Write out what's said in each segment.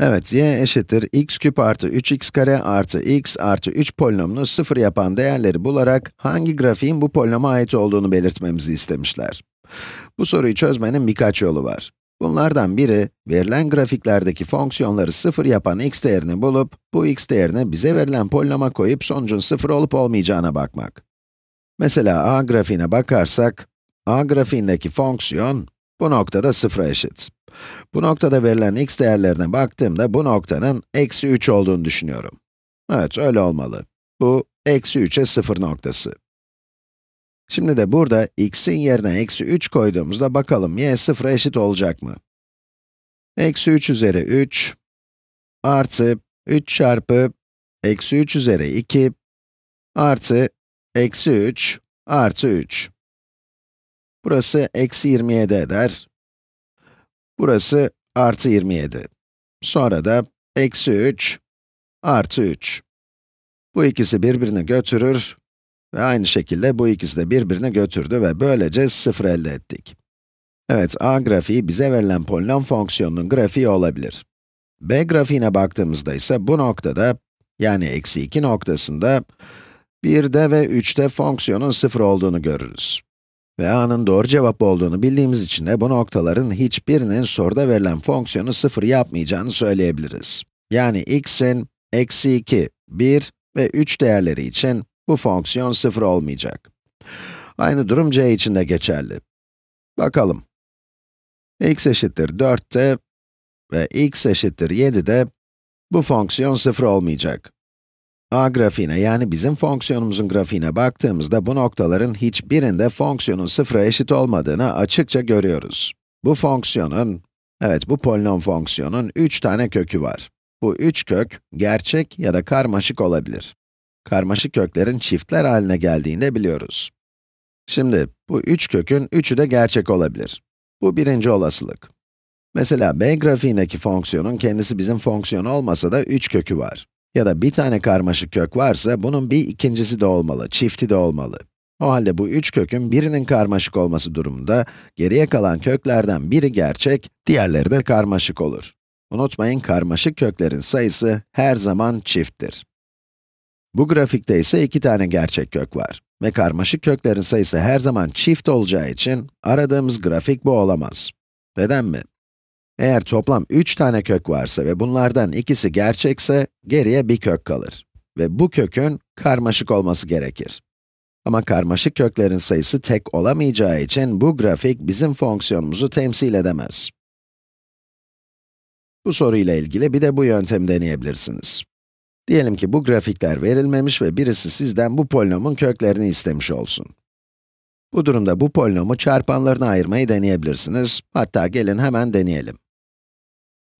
Evet, y eşittir x küp artı 3x kare artı x artı 3 polinomunu sıfır yapan değerleri bularak hangi grafiğin bu polinoma ait olduğunu belirtmemizi istemişler. Bu soruyu çözmenin birkaç yolu var. Bunlardan biri, verilen grafiklerdeki fonksiyonları sıfır yapan x değerini bulup, bu x değerini bize verilen polinoma koyup sonucun sıfır olup olmayacağına bakmak. Mesela a grafiğine bakarsak, a grafiğindeki fonksiyon bu noktada sıfıra eşit. Bu noktada verilen x değerlerine baktığımda bu noktanın eksi 3 olduğunu düşünüyorum. Evet, öyle olmalı. Bu eksi 3'e 0 noktası. Şimdi de burada x'in yerine eksi 3 koyduğumuzda bakalım y 0'a eşit olacak mı? Eksi 3 üzeri 3 artı 3 çarpı eksi 3 üzeri 2 artı eksi 3 artı 3. Burası eksi 27 eder. Burası artı 27. Sonra da eksi 3, artı 3. Bu ikisi birbirini götürür ve aynı şekilde bu ikisi de birbirini götürdü ve böylece 0 elde ettik. Evet, a grafiği bize verilen polinom fonksiyonunun grafiği olabilir. b grafiğine baktığımızda ise bu noktada, yani eksi 2 noktasında, 1'de ve 3'te fonksiyonun 0 olduğunu görürüz. Ve a'nın doğru cevap olduğunu bildiğimiz için de bu noktaların hiçbirinin soruda verilen fonksiyonu sıfır yapmayacağını söyleyebiliriz. Yani x'in eksi 2, 1 ve 3 değerleri için bu fonksiyon sıfır olmayacak. Aynı durum c için de geçerli. Bakalım. x eşittir 4'te ve x eşittir 7'de bu fonksiyon sıfır olmayacak a grafiğine yani bizim fonksiyonumuzun grafiğine baktığımızda bu noktaların hiçbirinde fonksiyonun sıfıra eşit olmadığını açıkça görüyoruz. Bu fonksiyonun, evet bu polinom fonksiyonun 3 tane kökü var. Bu 3 kök gerçek ya da karmaşık olabilir. Karmaşık köklerin çiftler haline geldiğini biliyoruz. Şimdi, bu 3 üç kökün 3'ü de gerçek olabilir. Bu birinci olasılık. Mesela b grafiğindeki fonksiyonun kendisi bizim fonksiyonu olmasa da 3 kökü var. Ya da bir tane karmaşık kök varsa bunun bir ikincisi de olmalı, çifti de olmalı. O halde bu üç kökün birinin karmaşık olması durumunda, geriye kalan köklerden biri gerçek, diğerleri de karmaşık olur. Unutmayın, karmaşık köklerin sayısı her zaman çifttir. Bu grafikte ise iki tane gerçek kök var. Ve karmaşık köklerin sayısı her zaman çift olacağı için aradığımız grafik bu olamaz. Neden mi? Eğer toplam 3 tane kök varsa ve bunlardan ikisi gerçekse, geriye bir kök kalır. Ve bu kökün karmaşık olması gerekir. Ama karmaşık köklerin sayısı tek olamayacağı için bu grafik bizim fonksiyonumuzu temsil edemez. Bu soruyla ilgili bir de bu yöntemi deneyebilirsiniz. Diyelim ki bu grafikler verilmemiş ve birisi sizden bu polinomun köklerini istemiş olsun. Bu durumda bu polinomu çarpanlarına ayırmayı deneyebilirsiniz. Hatta gelin hemen deneyelim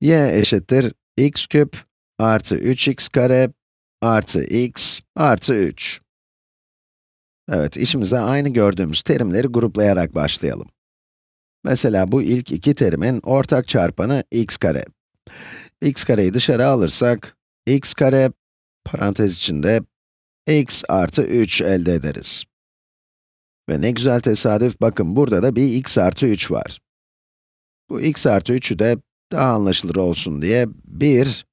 y eşittir x küp artı 3x kare artı x artı 3. Evet, işimize aynı gördüğümüz terimleri gruplayarak başlayalım. Mesela bu ilk iki terimin ortak çarpanı x kare. x kareyi dışarı alırsak, x kare, parantez içinde, x artı 3 elde ederiz. Ve ne güzel tesadüf, bakın burada da bir x artı 3 var. Bu x artı 3'ü de daha anlaşılır olsun diye 1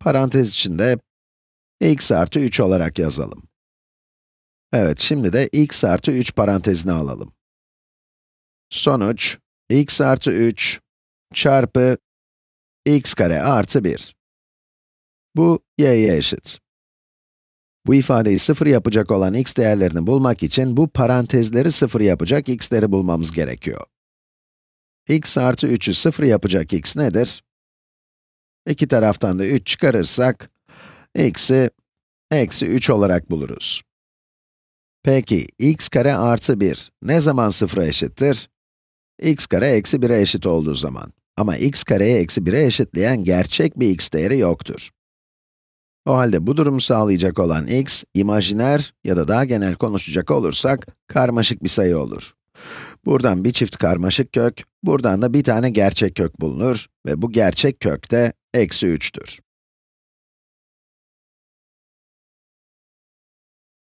parantez içinde x artı 3 olarak yazalım. Evet, şimdi de x artı 3 parantezine alalım. Sonuç, x artı 3 çarpı x kare artı 1. Bu y'ye eşit. Bu ifadeyi 0 yapacak olan x değerlerini bulmak için bu parantezleri 0 yapacak x'leri bulmamız gerekiyor x artı 3'ü 0 yapacak x nedir? İki taraftan da 3 çıkarırsak, x'i eksi 3 olarak buluruz. Peki, x kare artı 1 ne zaman 0'a eşittir? x kare eksi 1'e eşit olduğu zaman. Ama x kareyi eksi 1'e eşitleyen gerçek bir x değeri yoktur. O halde bu durumu sağlayacak olan x, imajiner ya da daha genel konuşacak olursak, karmaşık bir sayı olur. Buradan bir çift karmaşık kök, buradan da bir tane gerçek kök bulunur ve bu gerçek kök de eksi 3'tür.